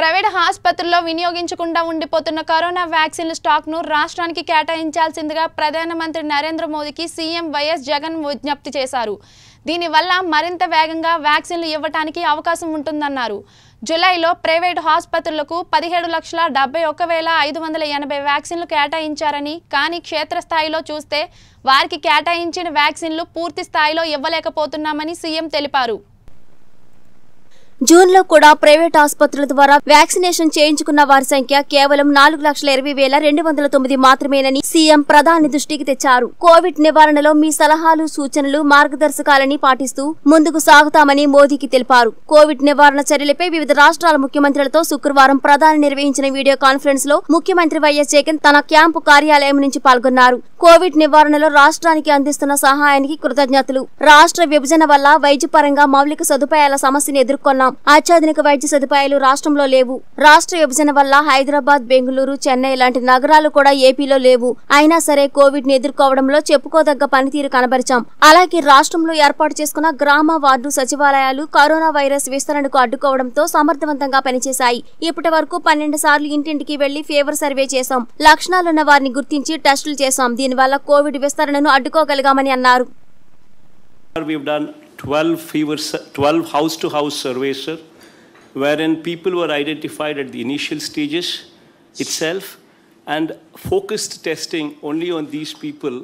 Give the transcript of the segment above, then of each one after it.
Private ఆసుపత్రుల్లో వినియోగించకుండా ఉండిపోతున్న corona వ్యాక్సిన్ల స్టాక్ను రాష్ట్రానికి కేటాయించాల్సిందిగా ప్రధానమంత్రి నరేంద్ర మోదీకి సీఎం వైఎస్ జగన్ విజ్ఞప్తి చేశారు దీనివల్ల మరింత వేగంగా వ్యాక్సిన్లు ఇవ్వటానికి అవకాశం ఉంటుందన్నారు జులైలో ప్రైవేట్ ఆసుపత్రులకు పదిహేడు లక్షల డెబ్బై ఒక్క వేల ఐదు వందల ఎనభై వ్యాక్సిన్లు కేటాయించారని కానీ క్షేత్రస్థాయిలో చూస్తే వారికి కేటాయించిన వ్యాక్సిన్లు పూర్తి స్థాయిలో ఇవ్వలేకపోతున్నామని సీఎం తెలిపారు జూన్లో కూడా ప్రైవేట్ ఆసుపత్రుల ద్వారా వ్యాక్సినేషన్ చేయించుకున్న వారి సంఖ్య కేవలం నాలుగు లక్షల ఇరవై వేల రెండు వందల తొమ్మిది మాత్రమేనని సీఎం ప్రధాని దృష్టికి తెచ్చారు కోవిడ్ నివారణలో మీ సలహాలు సూచనలు మార్గదర్శకాలని పాటిస్తూ ముందుకు సాగుతామని మోదీకి తెలిపారు కోవిడ్ నివారణ చర్యలపై వివిధ రాష్ట్రాల ముఖ్యమంత్రులతో శుక్రవారం ప్రధాని నిర్వహించిన వీడియో కాన్ఫరెన్స్ లో ముఖ్యమంత్రి వైఎస్ జగన్ తన క్యాంపు కార్యాలయం నుంచి పాల్గొన్నారు కోవిడ్ నివారణలో రాష్ట్రానికి అందిస్తున్న సహాయానికి కృతజ్ఞతలు రాష్ట్ర విభజన వల్ల వైద్యపరంగా మౌలిక సదుపాయాల సమస్యను ఎదుర్కొన్నాం చేస్తున్నాం అత్యాధునిక వైద్య సదుపాయాలు రాష్ట్రంలో లేవు రాష్ట్ర విభజన వల్ల హైదరాబాద్ బెంగళూరు చెన్నై లాంటి నగరాలు కూడా ఏపీలో లేవు అయినా సరే కోవిడ్ ని ఎదుర్కోవడంలో చెప్పుకోదగ్గ పనితీరు కనబరిచాం అలాగే రాష్ట్రంలో ఏర్పాటు చేసుకున్న గ్రామ వార్డు సచివాలయాలు కరోనా వైరస్ విస్తరణకు అడ్డుకోవడంతో సమర్థవంతంగా పనిచేశాయి ఇప్పటి వరకు పన్నెండు సార్లు ఇంటింటికి వెళ్లి ఫీవర్ సర్వే చేశాం లక్షణాలున్న వారిని గుర్తించి టెస్టులు చేశాం దీనివల్ల కోవిడ్ విస్తరణను అడ్డుకోగలిగామని అన్నారు 12 fever 12 house to house surveys sir, wherein people were identified at the initial stages itself and focused testing only on these people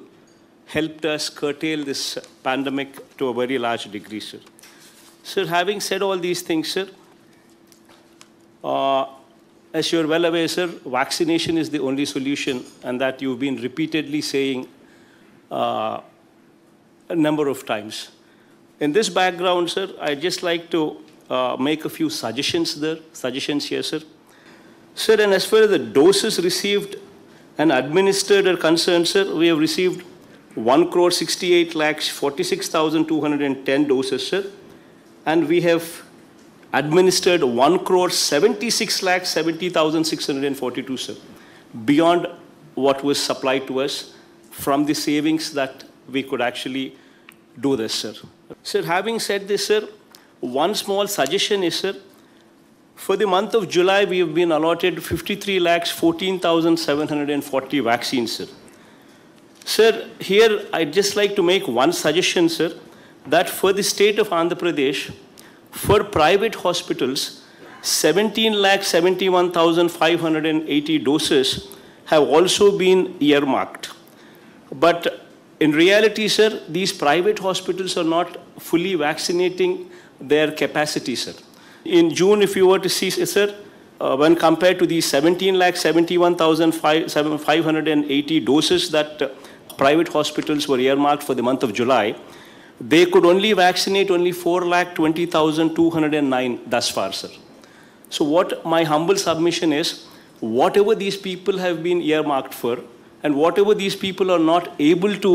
helped us curtail this pandemic to a very large degree sir sir having said all these things sir uh, as you're well aware sir vaccination is the only solution and that you've been repeatedly saying uh, a number of times in this background, sir, I'd just like to uh, make a few suggestions there, suggestions here, sir. Sir, and as far as the doses received and administered are concerned, sir, we have received 1 crore 68 lakhs 46,210 doses, sir. And we have administered 1 crore 76 lakhs 70,642, sir, beyond what was supplied to us from the savings that we could actually do this, sir. Sir, having said this, sir, one small suggestion is, sir, for the month of July, we have been allotted 53 lakhs 14,740 vaccines, sir. Sir, here I'd just like to make one suggestion, sir, that for the state of Andhra Pradesh, for private hospitals, 17 lakh 71,580 doses have also been earmarked. But in reality, sir, these private hospitals are not fully vaccinating their capacity, sir. In June, if you were to see, sir, uh, when compared to the 17 lakh 71,580 doses that uh, private hospitals were earmarked for the month of July, they could only vaccinate only 4 lakh 20,209 thus far, sir. So what my humble submission is, whatever these people have been earmarked for, and whatever these people are not able to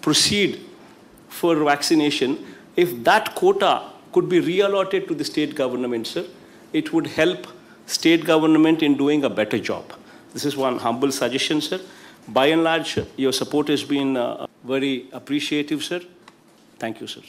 proceed for vaccination, if that quota could be reallocated to the state government, sir, it would help state government in doing a better job. This is one humble suggestion, sir. By and large, your support has been uh, very appreciative, sir. Thank you, sir.